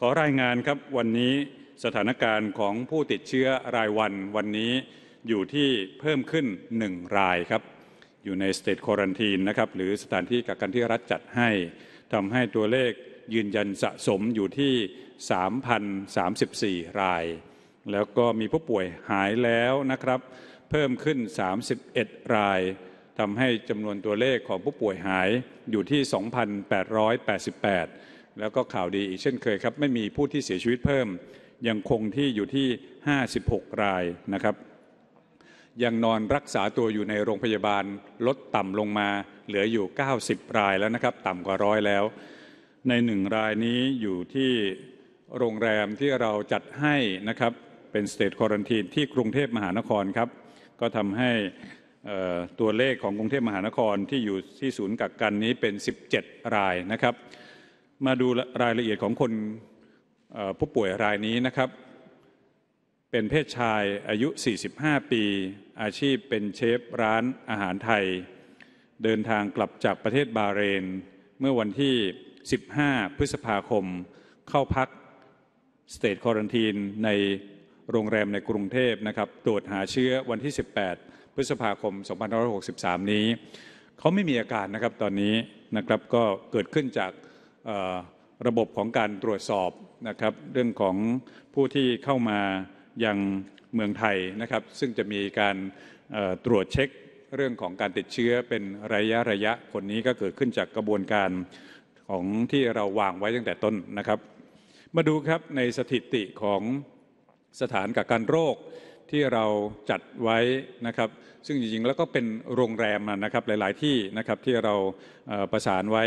ขอรายงานครับวันนี้สถานการณ์ของผู้ติดเชื้อรายวันวันนี้อยู่ที่เพิ่มขึ้น 1 รายครับ อยู่ในสเตทควอรันทีนนะครับหรือสถานที่กักกันที่รัฐจัดให้ทำให้ตัวเลขยืนยันสะสมอยู่ที่ 3,034 ราย แล้วก็มีผู้ป่วยหายแล้วนะครับ เพิ่มขึ้น 31 รายทำให้จำนวนตัวเลขของผู้ป่วยหายอยู่ที่ 2,888แล้วก็ข่าวดี อีกเช่นเคยครับ ไม่มีผู้ที่เสียชีวิตเพิ่ม ยังคงที่อยู่ที่ 56 รายนะครับ ยังนอนรักษาตัวอยู่ในโรงพยาบาลลดต่ำลงมาเหลืออยู่ 90 รายแล้วนะครับ ต่ำกว่าร้อยแล้ว ในหนึ่งรายนี้อยู่ที่โรงแรมที่เราจัดให้นะครับ เป็นสเตทควอรันทีนที่กรุงเทพมหานครครับ ก็ทำให้ตัวเลขของกรุงเทพมหานครที่อยู่ที่ศูนย์กักกันนี้เป็น 17 รายนะครับมาดูรายละเอียดของคนผู้ป่วยรายนี้นะครับ เป็นเพศชายอายุ 45 ปี อาชีพเป็นเชฟร้านอาหารไทย เดินทางกลับจากประเทศบาเรน เมื่อวันที่ 15 พฤษภาคม เข้าพักสเตทควอรันทีนในโรงแรมในกรุงเทพนะครับ ตรวจหาเชื้อวันที่ 18 พฤษภาคม 2563 นี้ เขาไม่มีอาการนะครับตอนนี้นะครับก็เกิดขึ้นจากระบบของการตรวจสอบนะครับเรื่องของผู้ที่เข้ามายังเมืองไทยนะครับ ซึ่งจะมีการตรวจเช็ค เรื่องของการติดเชื้อเป็นระยะระยะผลนี้ก็เกิดขึ้นจากกระบวนการของที่เราวางไว้ตั้งแต่ต้นนะครับ มาดูครับในสถิติของสถานกักกันโรคที่เราจัดไว้นะครับซึ่งจริงๆแล้วก็เป็นโรงแรมนะครับหลาย ๆที่นะครับที่เราประสานไว้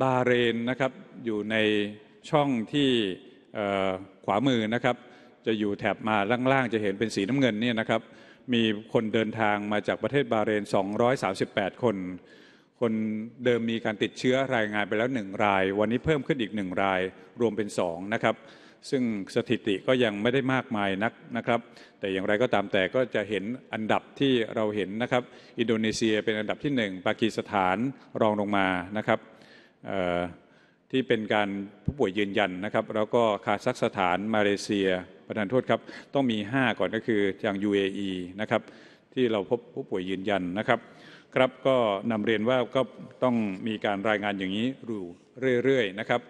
บาเรนนะครับอยู่ในช่องที่ขวามือนะครับ จะอยู่แถบมาล่างๆจะเห็นเป็นสีน้ำเงินเนี่ยนะครับ มีคนเดินทางมาจากประเทศบาเรน238คน คนเดิมมีการติดเชื้อรายงานไปแล้ว 1 ราย วันนี้เพิ่มขึ้นอีก 1 รายรวมเป็น2นะครับซึ่งสถิติก็ยังไม่ได้มากมายนักนะครับ แต่อย่างไรก็ตามแต่ก็จะเห็นอันดับที่เราเห็นนะครับ อินโดนีเซียเป็นอันดับที่ 1 ปากีสถานรองลงมานะครับที่เป็นการผู้ป่วยยืนยันนะครับ แล้วก็คาซัคสถานมาเลเซียประธานโทษครับ ต้องมี 5 ก่อนก็คือ่าง UAE นะครับที่เราพบผู้ป่วยยืนยันนะครับ ครับก็นำเรียนว่าก็ต้องมีการรายงานอย่างนี้อยู่เรื่อยๆนะครับ